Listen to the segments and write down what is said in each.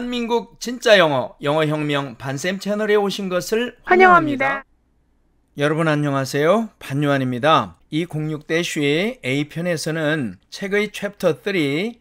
대한민국 진짜 영어 영어 혁명 반쌤 채널에 오신 것을 환영합니다. 환영합니다. 여러분 안녕하세요. 반유한입니다. 이 06대 슈 A편에서는 책의 챕터 3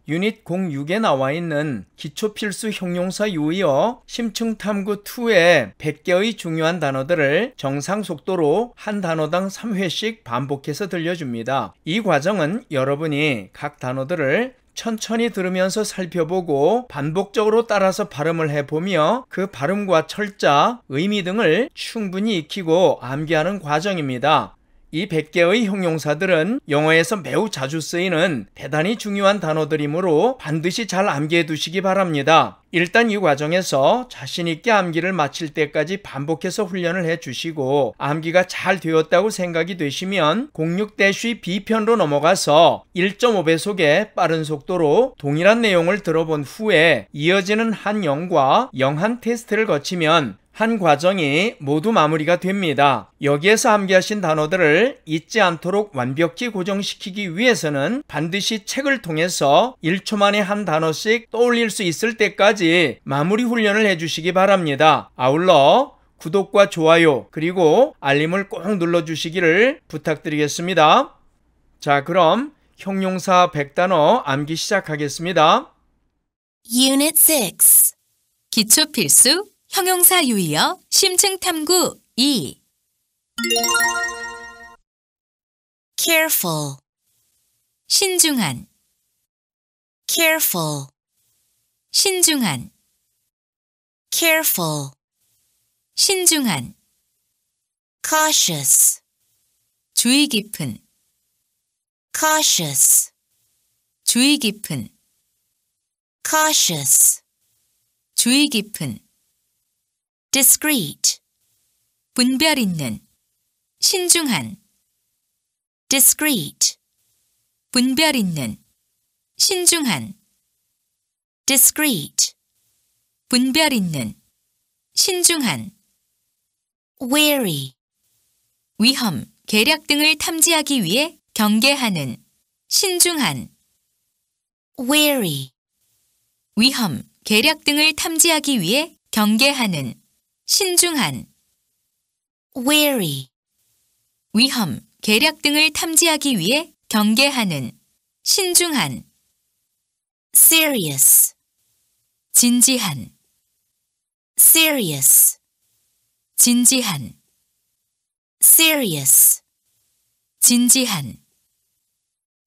유닛 06에 나와 있는 기초 필수 형용사 유의어 심층 탐구 2의 100개의 중요한 단어들을 정상 속도로 한 단어당 3회씩 반복해서 들려줍니다. 이 과정은 여러분이 각 단어들을 천천히 들으면서 살펴보고 반복적으로 따라서 발음을 해보며 그 발음과 철자, 의미 등을 충분히 익히고 암기하는 과정입니다. 이 100개의 형용사들은 영어에서 매우 자주 쓰이는 대단히 중요한 단어들이므로 반드시 잘 암기해 두시기 바랍니다. 일단 이 과정에서 자신있게 암기를 마칠 때까지 반복해서 훈련을 해 주시고 암기가 잘 되었다고 생각이 되시면 06-B편으로 넘어가서 1.5배속의 빠른 속도로 동일한 내용을 들어본 후에 이어지는 한영과 영한 테스트를 거치면 한 과정이 모두 마무리가 됩니다. 여기에서 함께하신 단어들을 잊지 않도록 완벽히 고정시키기 위해서는 반드시 책을 통해서 1초 만에 한 단어씩 떠올릴 수 있을 때까지 마무리 훈련을 해주시기 바랍니다. 아울러 구독과 좋아요 그리고 알림을 꼭 눌러주시기를 부탁드리겠습니다. 자 그럼 형용사 100단어 암기 시작하겠습니다. Unit 6 기초 필수 형용사 유의어 심층탐구 2 careful 신중한 careful 신중한 careful 신중한 cautious 주의 깊은 cautious 주의 깊은 cautious 주의 깊은 discreet 분별 있는 신중한 discreet 분별 있는 신중한 discreet 분별 있는 신중한 wary 위험, 계략 등을 탐지하기 위해 경계하는 신중한 wary 위험, 계략 등을 탐지하기 위해 경계하는 신중한 wary 위험, 계략 등을 탐지하기 위해 경계하는 신중한 serious 진지한 serious 진지한 serious 진지한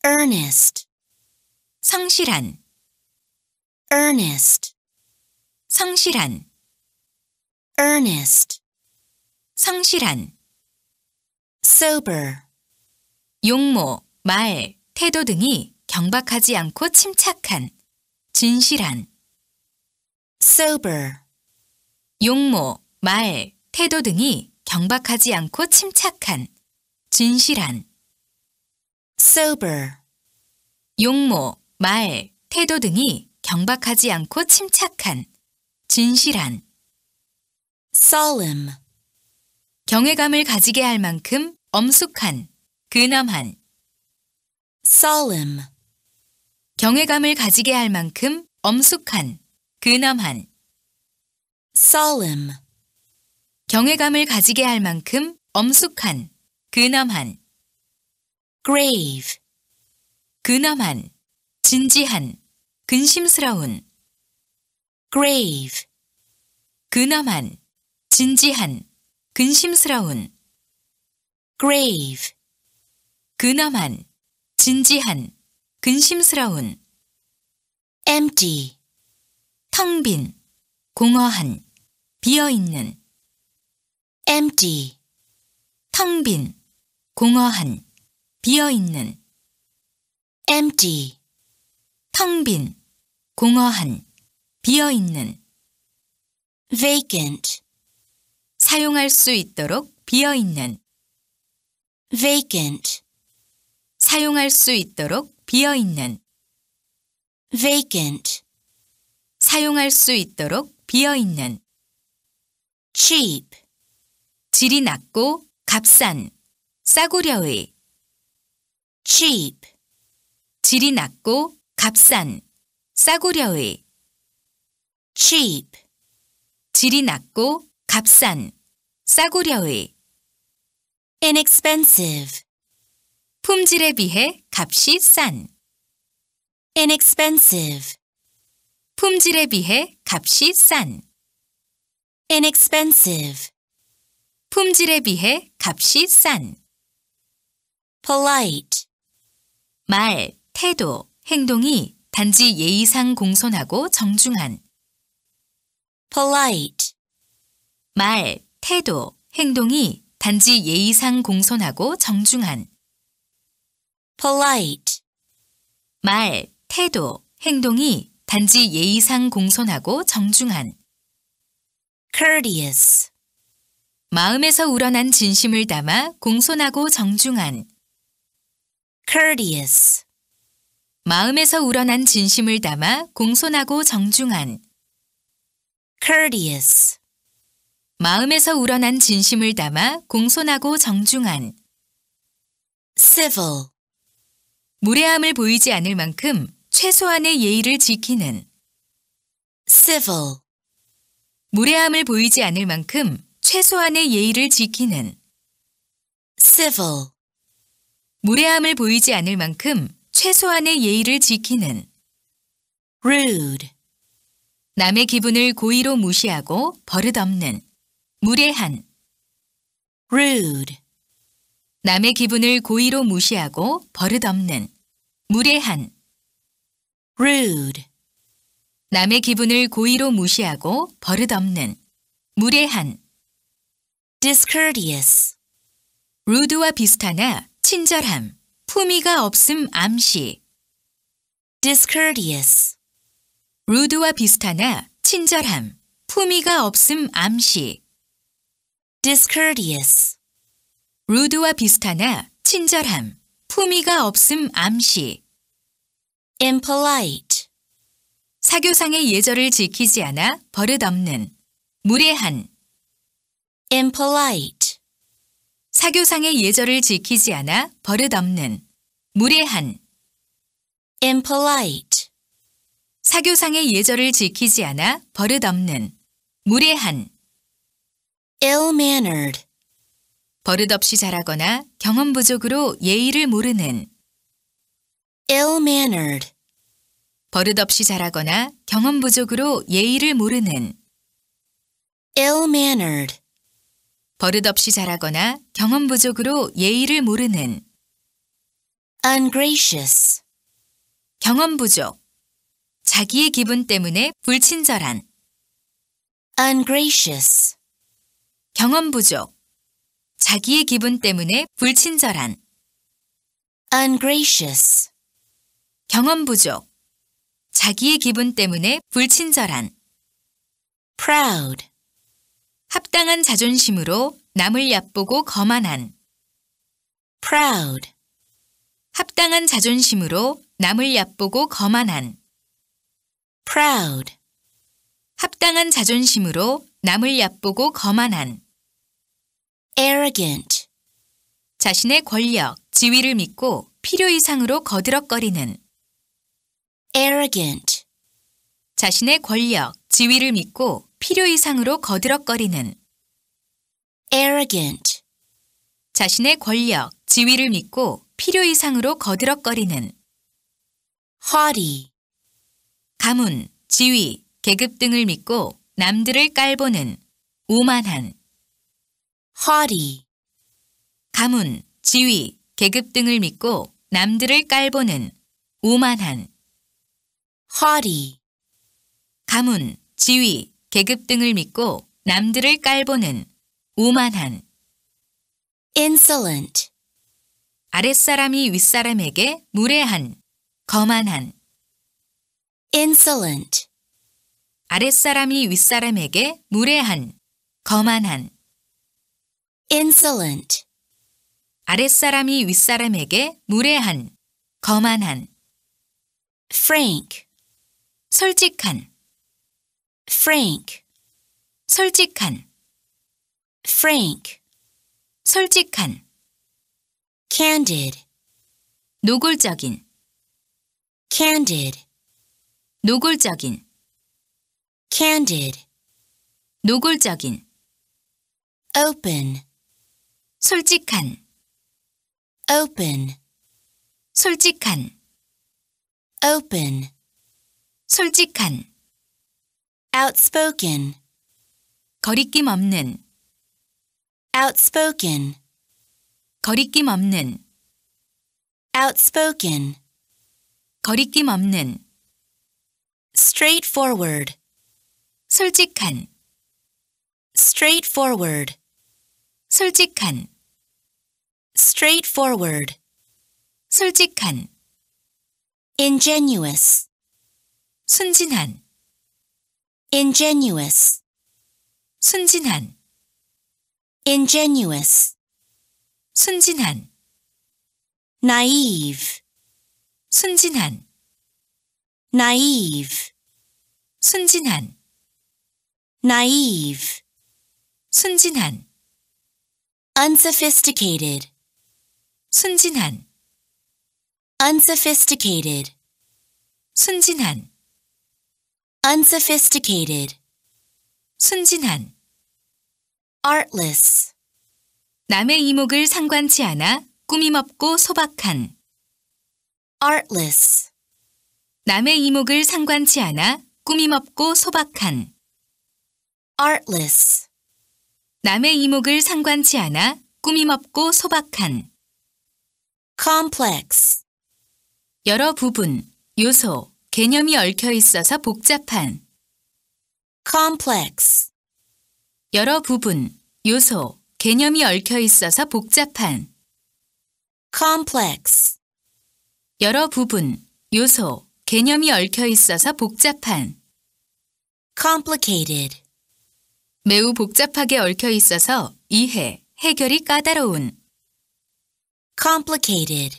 earnest 성실한 earnest 성실한 earnest 성실한 sober 용모, 말, 태도 등이 경박하지 않고 침착한 진실한 sober 용모, 말, 태도 등이 경박하지 않고 침착한 진실한 sober 용모, 말, 태도 등이 경박하지 않고 침착한 진실한 solemn. 경외감을 가지게 할 만큼 엄숙한, 근엄한. solemn. 경외감을 가지게 할 만큼 엄숙한, 근엄한. solemn. 경외감을 가지게 할 만큼 엄숙한, 근엄한. grave. 근엄한, 진지한, 근심스러운. grave. 근엄한, 진지한, 근심스러운 grave 근엄한, 진지한, 근심스러운 empty 텅 빈, 공허한, 비어있는 empty 텅 빈, 공허한, 비어있는 empty 텅 빈, 공허한, 비어있는 vacant 사용할 수 있도록 비어 있는 vacant 사용할 수 있도록 비어 있는 vacant 사용할 수 있도록 비어 있는 cheap 질이 낮고 값싼 싸구려의 cheap 질이 낮고 값싼 싸구려의 cheap 질이 낮고 값싼, 싸구려의 inexpensive 품질에 비해 값이 싼 inexpensive 품질에 비해 값이 싼 inexpensive 품질에 비해 값이 싼 polite 말, 태도, 행동이 단지 예의상 공손하고 정중한 polite 말, 태도, 행동이 단지 예의상 공손하고 정중한 polite 말, 태도, 행동이 단지 예의상 공손하고 정중한 courteous 마음에서 우러난 진심을 담아 공손하고 정중한 courteous 마음에서 우러난 진심을 담아 공손하고 정중한 courteous 마음에서 우러난 진심을 담아 공손하고 정중한 civil 무례함을 보이지 않을 만큼 최소한의 예의를 지키는 civil 무례함을 보이지 않을 만큼 최소한의 예의를 지키는 civil 무례함을 보이지 않을 만큼 최소한의 예의를 지키는 rude 남의 기분을 고의로 무시하고 버릇없는 무례한 rude 남의 기분을 고의로 무시하고 버릇없는 무례한 rude 남의 기분을 고의로 무시하고 버릇없는 무례한 discourteous rude와 비슷하나 친절함, 품위가 없음 암시 discourteous rude와 비슷하나 친절함, 품위가 없음 암시 discourteous. r u 와 비슷하나 친절함, 품위가 없음 암시. impolite. 사교상의 예절을 지키지 않아 버릇없는, 무례한. impolite. 사교상의 예절을 지키지 않아 버릇없는, 무례한. impolite. 사교상의 예절을 지키지 않아 버릇없는, 무례한. ill-mannered 버릇없이 자라거나 경험 부족으로 예의를 모르는 ill-mannered 버릇없이 자라거나 경험 부족으로 예의를 모르는 ill-mannered 버릇없이 자라거나 경험 부족으로 예의를 모르는 ungracious 경험 부족 자기의 기분 때문에 불친절한 ungracious 경험 부족, 자기의 기분 때문에 불친절한 ungracious 경험 부족, 자기의 기분 때문에 불친절한 proud 합당한 자존심으로 남을 얕보고 거만한 proud 합당한 자존심으로 남을 얕보고 거만한 proud 합당한 자존심으로 남을 얕보고 거만한 arrogant. 자신의 권력, 지위를 믿고 필요 이상으로 거들어거리는 arrogant. 자신의 권력, 지위를 믿고 필요 이상으로 거들어거리는 arrogant. 자신의 권력, 지위를 믿고 필요 이상으로 거들어거리는 haughty. 가문, 지위, 계급 등을 믿고 남들을 깔보는 오만한 허리 가문, 지위, 계급 등을 믿고 남들을 깔보는 오만한 허리 가문, 지위, 계급 등을 믿고 남들을 깔보는 오만한 insolent 아랫사람이 윗사람에게 무례한, 거만한 insolent 아랫사람이 윗사람에게 무례한, 거만한 insolent. 아랫사람이 윗사람에게 무례한, 거만한. frank. 솔직한. frank. 솔직한. frank. 솔직한. candid. 노골적인. candid. 노골적인. candid. 노골적인. open. 솔직한 open 솔직한 open 솔직한 outspoken 거리낌 없는 outspoken 거리낌 없는 outspoken 거리낌 없는 straightforward 솔직한 straightforward 솔직한 straightforward 솔직한 ingenuous 순진한 ingenuous 순진한 ingenuous 순진한 naive 순진한 naive 순진한 naive 순진한 unsophisticated 순진한 unsophisticated 순진한 unsophisticated 순진한 artless 남의 이목을 상관치 않아 꾸밈없고 소박한 artless 남의 이목을 상관치 않아 꾸밈없고 소박한 artless 남의 이목을 상관치 않아 꾸밈없고 소박한 complex 여러 부분, 요소, 개념이 얽혀 있어서 복잡한 complex 여러 부분, 요소, 개념이 얽혀 있어서 복잡한 complex 여러 부분, 요소, 개념이 얽혀 있어서 복잡한 complicated 매우 복잡하게 얽혀 있어서 이해, 해결이 까다로운 complicated.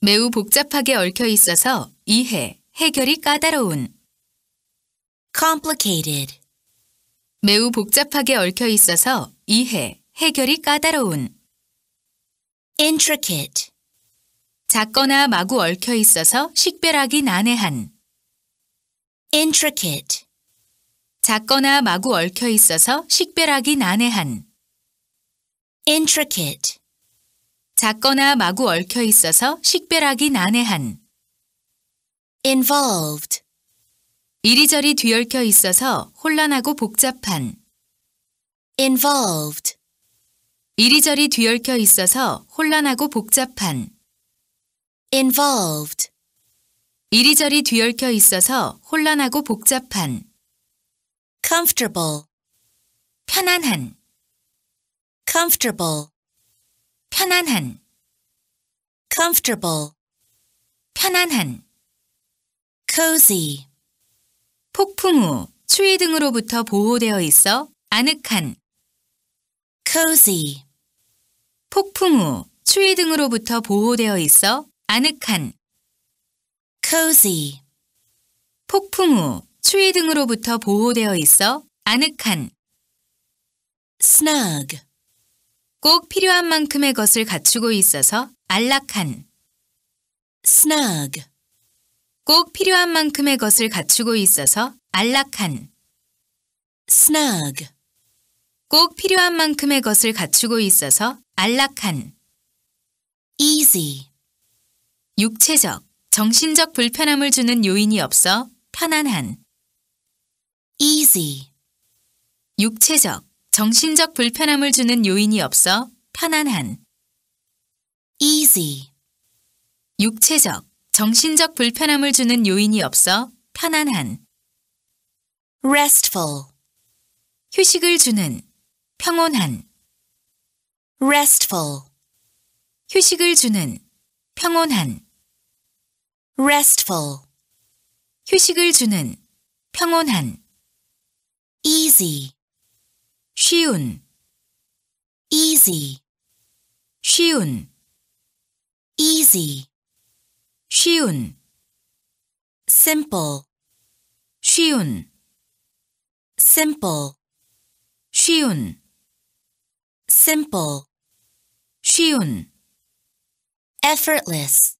매우 복잡하게 얽혀 있어서 이해, 해결이 까다로운. complicated. 매우 복잡하게 얽혀 있어서 이해, 해결이 까다로운. intricate. 작거나 마구 얽혀 있어서 식별하기 난해한. intricate. 작거나 마구 얽혀 있어서 식별하기 난해한. intricate. 작거나 마구 얽혀 있어서 식별하기 난해한 involved 이리저리 뒤얽혀 있어서 혼란하고 복잡한 involved 이리저리 뒤얽혀 있어서 혼란하고 복잡한 involved 이리저리 뒤얽혀 있어서 혼란하고 복잡한 comfortable 편안한 comfortable 편안한 comfortable 편안한 cozy 폭풍우, 추위 등으로부터 보호되어 있어 아늑한 cozy 폭풍우, 추위 등으로부터 보호되어 있어 아늑한 cozy 폭풍우, 추위 등으로부터 보호되어 있어 아늑한 snug 꼭 필요한 만큼의 것을 갖추고 있어서 안락한 snug 꼭 필요한 만큼의 것을 갖추고 있어서 안락한 snug 꼭 필요한 만큼의 것을 갖추고 있어서 안락한 easy 육체적, 정신적 불편함을 주는 요인이 없어 편안한 easy 육체적, 정신적 불편함을 주는 요인이 없어 편안한 easy 육체적, 정신적 불편함을 주는 요인이 없어 편안한 restful 휴식을 주는 평온한 restful 휴식을 주는 평온한 restful 휴식을 주는 평온한 easy 쉬운 easy 쉬운 easy 쉬운 simple 쉬운 simple 쉬운 simple 쉬운 effortless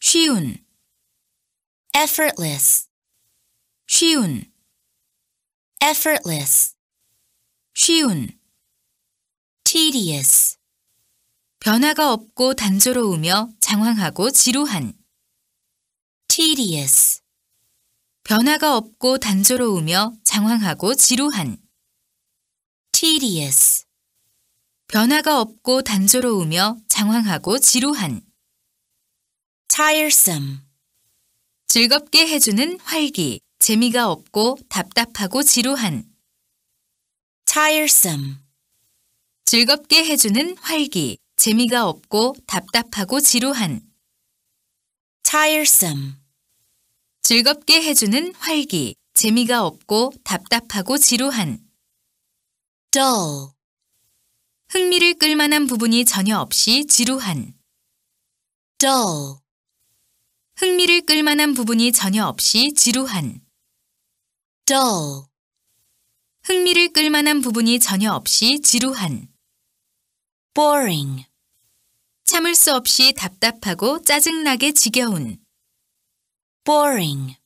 쉬운 effortless 쉬운 effortless 쉬운 tedious 변화가 없고 단조로우며 장황하고 지루한 tedious 변화가 없고 단조로우며 장황하고 지루한 tedious 변화가 없고 단조로우며 장황하고 지루한 tiresome 즐겁게 해주는 활기 재미가 없고 답답하고 지루한 tiresome. 즐겁게 해주는 활기, 재미가 없고 답답하고 지루한. tiresome. 즐겁게 해주는 활기, 재미가 없고 답답하고 지루한. dull. 흥미를 끌만한 부분이 전혀 없이 지루한. dull. 흥미를 끌만한 부분이 전혀 없이 지루한. dull. 흥미를 끌만한 부분이 전혀 없이 지루한 boring 참을 수 없이 답답하고 짜증나게 지겨운 boring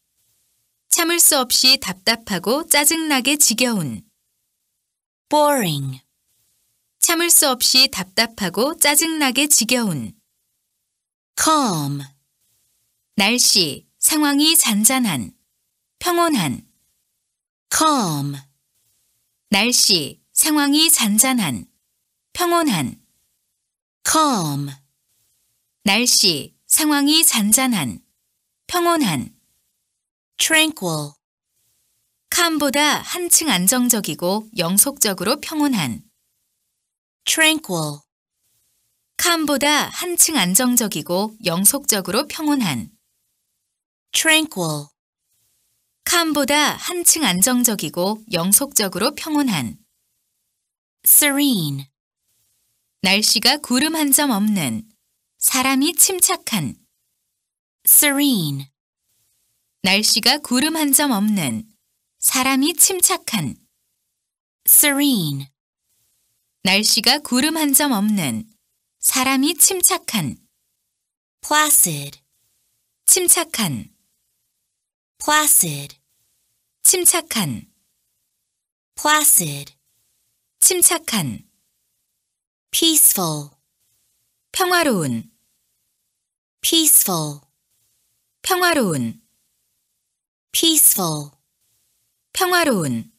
참을 수 없이 답답하고 짜증나게 지겨운 boring 참을 수 없이 답답하고 짜증나게 지겨운 calm 날씨, 상황이 잔잔한, 평온한 calm 날씨, 상황이 잔잔한, 평온한. calm. 날씨, 상황이 잔잔한, 평온한. tranquil. calm보다 한층 안정적이고 영속적으로 평온한. tranquil. calm보다 한층 안정적이고 영속적으로 평온한. tranquil. calm보다 한층 안정적이고 영속적으로 평온한 serene 날씨가 구름 한 점 없는 사람이 침착한 serene 날씨가 구름 한 점 없는 사람이 침착한 serene 날씨가 구름 한 점 없는 사람이 침착한 placid 침착한 placid 침착한 placid 침착한 peaceful 평화로운 peaceful 평화로운 peaceful 평화로운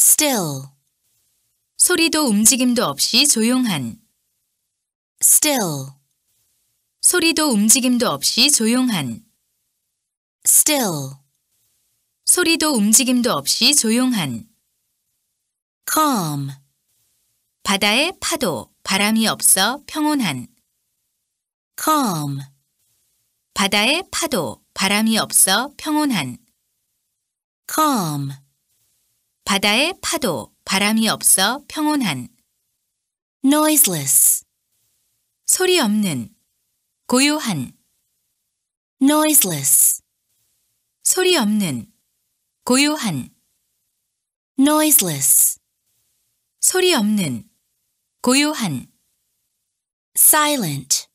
still 소리도 움직임도 없이 조용한 still 소리도 움직임도 없이 조용한 still 소리도 움직임도 없이 조용한 calm 바다의 파도, 바람이 없어 평온한 calm 바다의 파도, 바람이 없어 평온한 calm 바다의 파도, 바람이 없어 평온한 noiseless 소리 없는 고요한 noiseless 소리 없는, 고요한. noiseless. 소리 없는, 고요한. silent.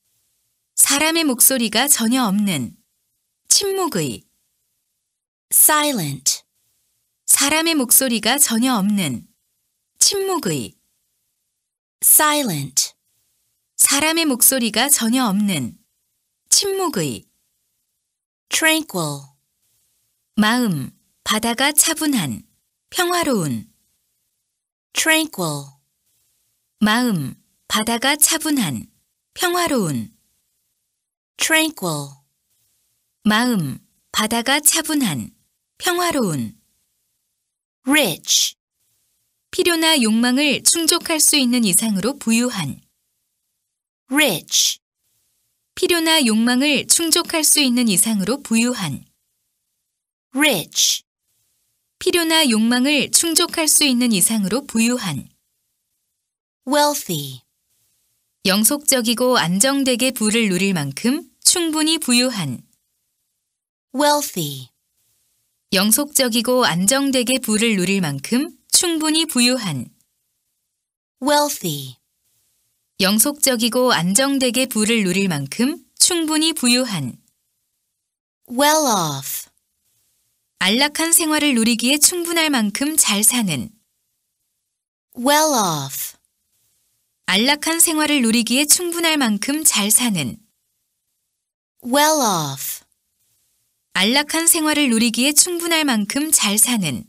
사람의 목소리가 전혀 없는, 침묵의. silent. 사람의 목소리가 전혀 없는, 침묵의. silent. 사람의 목소리가 전혀 없는, 침묵의. tranquil. 마음, 바다가 차분한, 평화로운. tranquil. 마음, 바다가 차분한, 평화로운. tranquil. 마음, 바다가 차분한, 평화로운. rich. 필요나 욕망을 충족할 수 있는 이상으로 부유한. rich. 필요나 욕망을 충족할 수 있는 이상으로 부유한. rich. 필요나 욕망을 충족할 수 있는 이상으로 부유한. wealthy. 영속적이고 안정되게 부를 누릴 만큼 충분히 부유한. wealthy. 영속적이고 안정되게 부를 누릴 만큼 충분히 부유한. wealthy. 영속적이고 안정되게 부를 누릴 만큼 충분히 부유한. well off. 안락한 생활을 누리기에 충분할 만큼 잘 사는 well off 안락한 생활을 누리기에 충분할 만큼 잘 사는 well off 안락한 생활을 누리기에 충분할 만큼 잘 사는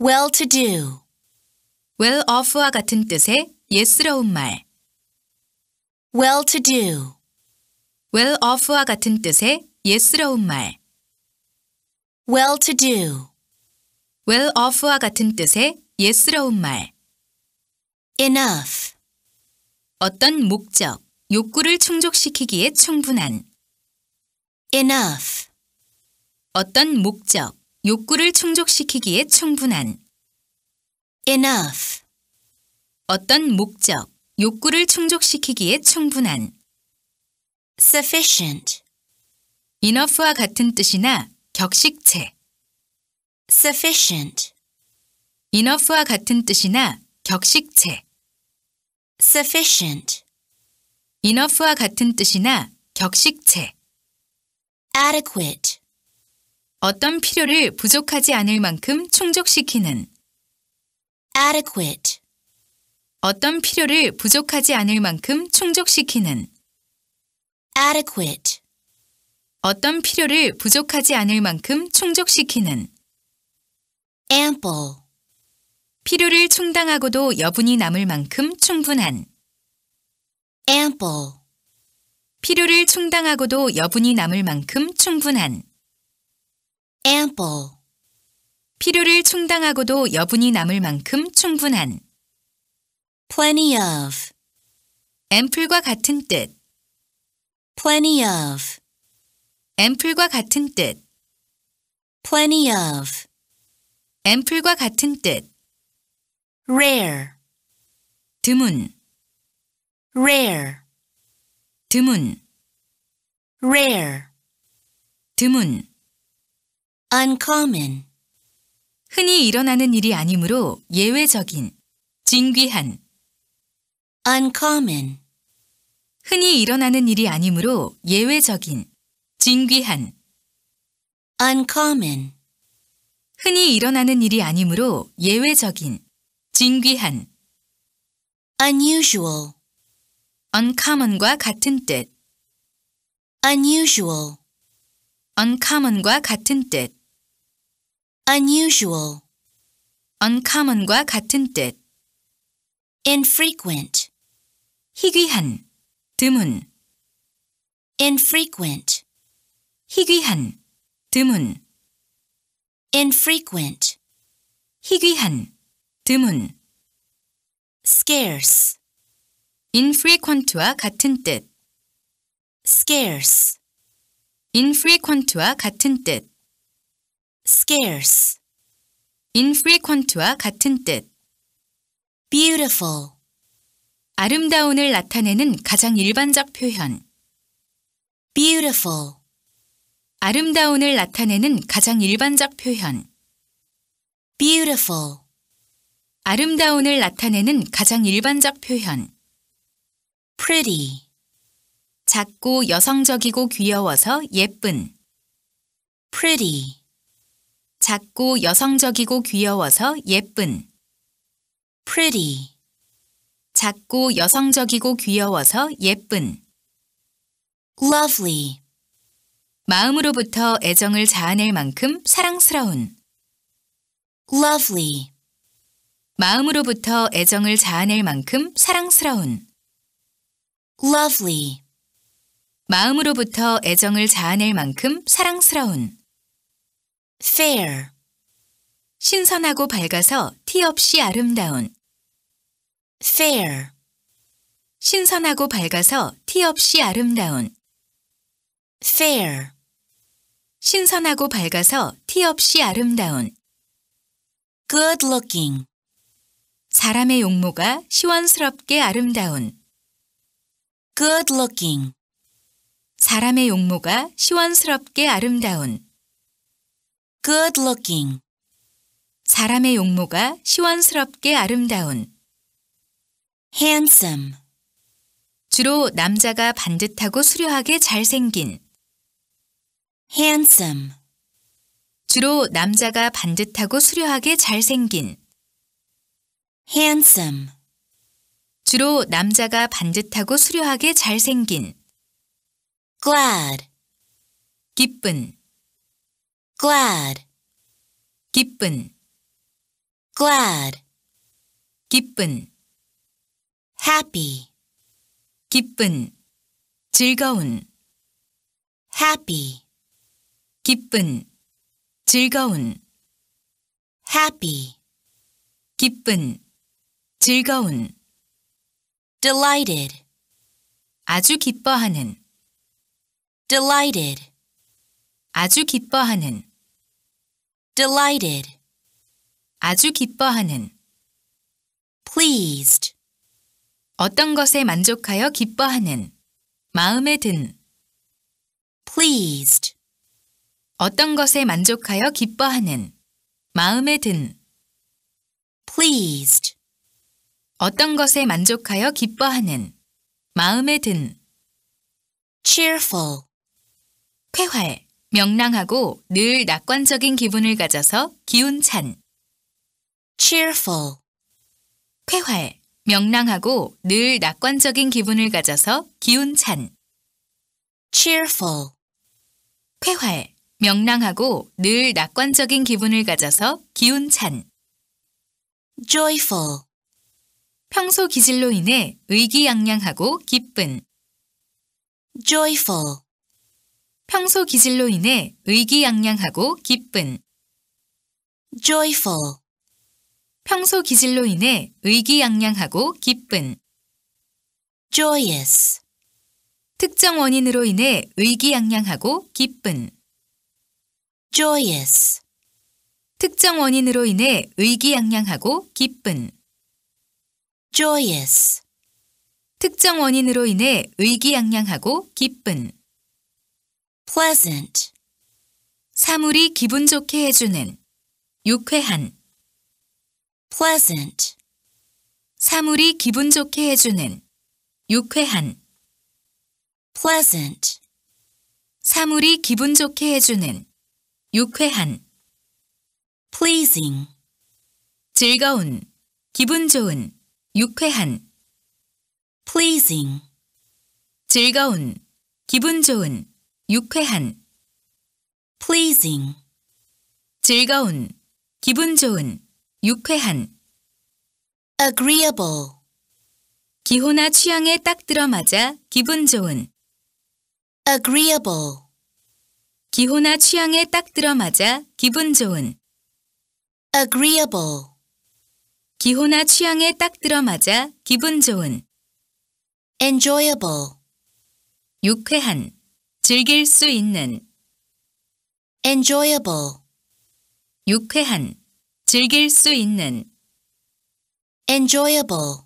well to do well off와 같은 뜻의 예스러운 말 well to do well off와 같은 뜻의 예스러운 말 well-to-do, w e l l o f 와 같은 뜻의 예스러운 말, enough, 어떤 목적, 욕구를 충족시키기에 충분한, enough, 어떤 목적, 욕구를 충족시키기에 충분한, enough, 어떤 목적, 욕구를 충족시키기에 충분한, sufficient, enough와 같은 뜻이나 격식체 sufficient enough와 같은 뜻이나 격식체 sufficient enough와 같은 뜻이나 격식체 adequate 어떤 필요를 부족하지 않을 만큼 충족시키는 adequate 어떤 필요를 부족하지 않을 만큼 충족시키는 adequate 어떤 필요를 부족하지 않을 만큼 충족시키는 ample 필요를 충당하고도 여분이 남을 만큼 충분한 ample 필요를 충당하고도 여분이 남을 만큼 충분한 ample 필요를 충당하고도 여분이 남을 만큼 충분한 plenty of ample과 같은 뜻 plenty of 앰플과 같은 뜻 plenty of 앰플과 같은 뜻 rare 드문 rare 드문 rare 드문 uncommon 흔히 일어나는 일이 아니므로 예외적인 진귀한 uncommon 흔히 일어나는 일이 아니므로 예외적인 진귀한 uncommon 흔히 일어나는 일이 아니므로 예외적인 진귀한 unusual uncommon과 같은 뜻 unusual uncommon과 같은 뜻 unusual uncommon과 같은 뜻 infrequent 희귀한 드문 infrequent 희귀한, 드문. infrequent. 희귀한, 드문. scarce. infrequent와 같은 뜻. scarce. infrequent와 같은 뜻. scarce. infrequent와 같은 뜻. beautiful. 아름다운을 나타내는 가장 일반적 표현. beautiful. 아름다운을 나타내는 가장 일반적 표현 beautiful 아름다운을 나타내는 가장 일반적 표현 pretty 작고 여성적이고 귀여워서 예쁜 pretty 작고 여성적이고 귀여워서 예쁜 pretty 작고 여성적이고 귀여워서 예쁜 lovely 마음으로부터 애정을 자아낼 만큼 사랑스러운 lovely 마음으로부터 애정을 자아낼 만큼 사랑스러운 lovely 마음으로부터 애정을 자아낼 만큼 사랑스러운 fair 신선하고 밝아서 티 없이 아름다운 fair 신선하고 밝아서 티 없이 아름다운 fair 신선하고 밝아서 티 없이 아름다운 good looking 사람의 용모가 시원스럽게 아름다운 good looking 사람의 용모가 시원스럽게 아름다운 good looking 사람의 용모가 시원스럽게 아름다운 handsome 주로 남자가 반듯하고 수려하게 잘생긴 handsome 주로 남자가 반듯하고 수려하게 잘생긴 handsome 주로 남자가 반듯하고 수려하게 잘생긴 glad 기쁜 glad 기쁜 glad 기쁜 happy 기쁜 즐거운 happy 기쁜, 즐거운. happy, 기쁜, 즐거운. delighted, 아주 기뻐하는. delighted, 아주 기뻐하는. delighted, 아주 기뻐하는. pleased, 어떤 것에 만족하여 기뻐하는. 마음에 든. pleased, 어떤 것에 만족하여 기뻐하는, 마음에 든. pleased. 어떤 것에 만족하여 기뻐하는, 마음에 든. cheerful. 쾌활, 명랑하고 늘 낙관적인 기분을 가져서 기운찬. cheerful. 쾌활, 명랑하고 늘 낙관적인 기분을 가져서 기운찬. cheerful. 쾌활, 명랑하고 늘 낙관적인 기분을 가져서 기운찬. joyful. 평소 기질로 인해 의기양양하고 기쁜. joyful. 평소 기질로 인해 의기양양하고 기쁜. joyful. 평소 기질로 인해 의기양양하고 기쁜. joyous. 특정 원인으로 인해 의기양양하고 기쁜. joyous. 특정 원인으로 인해 의기양양하고 기쁜. joyous. 특정 원인으로 인해 의기양양하고 기쁜. pleasant. 사물이 기분 좋게 해주는. 유쾌한. pleasant. 사물이 기분 좋게 해주는. 유쾌한. pleasant. 사물이 기분 좋게 해주는. 유쾌한 pleasing 즐거운 기분 좋은 유쾌한 pleasing 즐거운 기분 좋은 유쾌한 pleasing 즐거운 기분 좋은 유쾌한 agreeable 기호나 취향에 딱 들어맞아 기분 좋은 agreeable 기호나 취향에 딱 들어맞아 기분 좋은 agreeable 기호나 취향에 딱 들어맞아 기분 좋은 enjoyable 유쾌한 즐길 수 있는 enjoyable 유쾌한 즐길 수 있는 enjoyable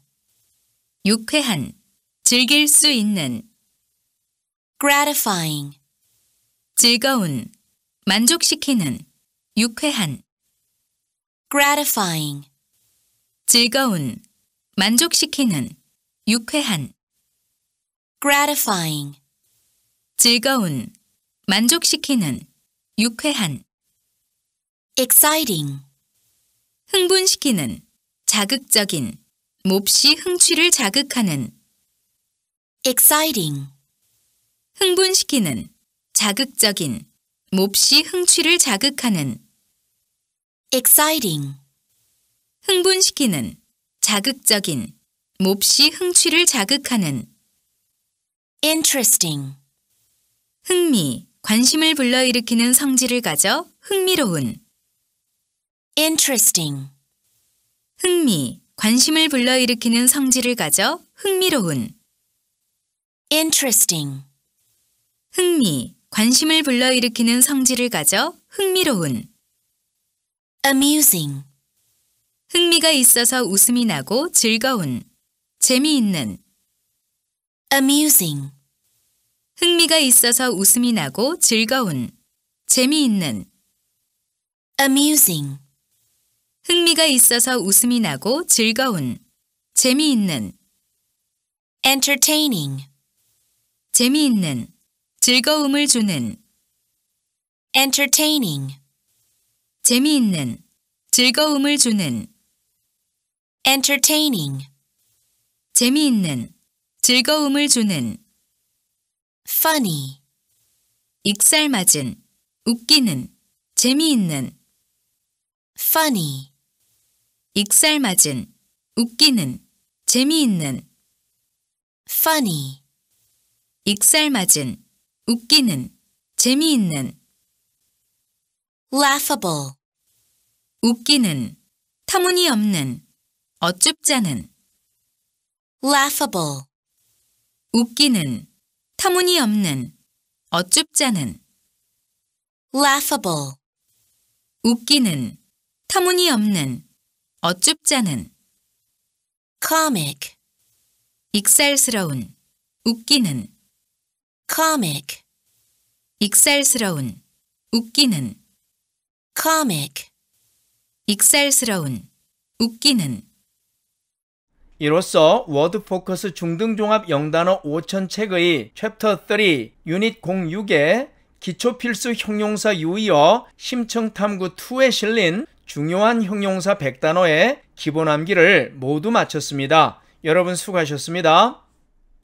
유쾌한 즐길 수 있는 gratifying 즐거운, 만족시키는, 유쾌한. gratifying. 즐거운, 만족시키는, 유쾌한. gratifying. 즐거운, 만족시키는, 유쾌한. exciting. 흥분시키는, 자극적인, 몹시 흥취를 자극하는. exciting. 흥분시키는, 자극적인, 몹시 흥취를 자극하는 exciting 흥분시키는, 자극적인, 몹시 흥취를 자극하는 interesting 흥미, 관심을 불러일으키는 성질을 가져 흥미로운 interesting 흥미, 관심을 불러일으키는 성질을 가져 흥미로운 interesting 흥미, 관심을 불러일으키는 성질을 가져 흥미로운 amusing 흥미가 있어서 웃음이 나고 즐거운 재미있는 amusing 흥미가 있어서 웃음이 나고 즐거운 재미있는 amusing 흥미가 있어서 웃음이 나고 즐거운 재미있는 entertaining 재미있는 즐거움을 주는 entertaining 재미있는 즐거움을 주는 entertaining 재미있는 즐거움을 주는 funny 익살맞은 웃기는 재미있는 funny 익살맞은 웃기는 재미있는 funny 익살맞은 웃기는, 재미있는 laughable 웃기는, 터무니없는, 어쭙잖은 laughable 웃기는, 터무니없는, 어쭙잖은 laughable 웃기는, 터무니없는, 어쭙잖은 comic 익살스러운, 웃기는 comic 익살스러운 웃기는 comic 익살스러운 웃기는 이로써 워드 포커스 중등 종합 영단어 5 0 0 0 책의 챕터 3 유닛 06의 기초 필수 형용사 유의어 심층 탐구 2에 실린 중요한 형용사 100단어의 기본 암기를 모두 마쳤습니다. 여러분 수고하셨습니다.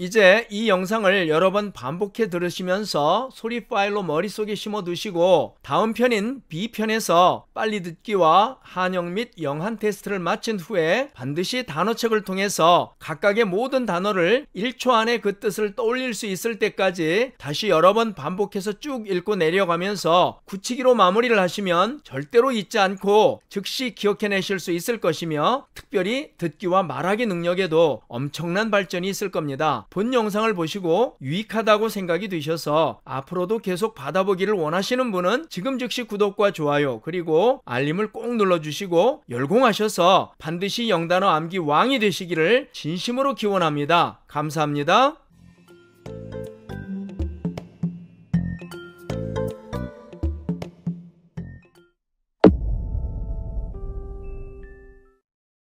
이제 이 영상을 여러 번 반복해 들으시면서 소리 파일로 머릿속에 심어 두시고 다음 편인 B편에서 빨리 듣기와 한영 및 영한 테스트를 마친 후에 반드시 단어책을 통해서 각각의 모든 단어를 1초 안에 그 뜻을 떠올릴 수 있을 때까지 다시 여러 번 반복해서 쭉 읽고 내려가면서 굳히기로 마무리를 하시면 절대로 잊지 않고 즉시 기억해내실 수 있을 것이며 특별히 듣기와 말하기 능력에도 엄청난 발전이 있을 겁니다. 본 영상을 보시고 유익하다고 생각이 드셔서 앞으로도 계속 받아보기를 원하시는 분은 지금 즉시 구독과 좋아요 그리고 알림을 꼭 눌러주시고 열공하셔서 반드시 영단어 암기 왕이 되시기를 진심으로 기원합니다. 감사합니다.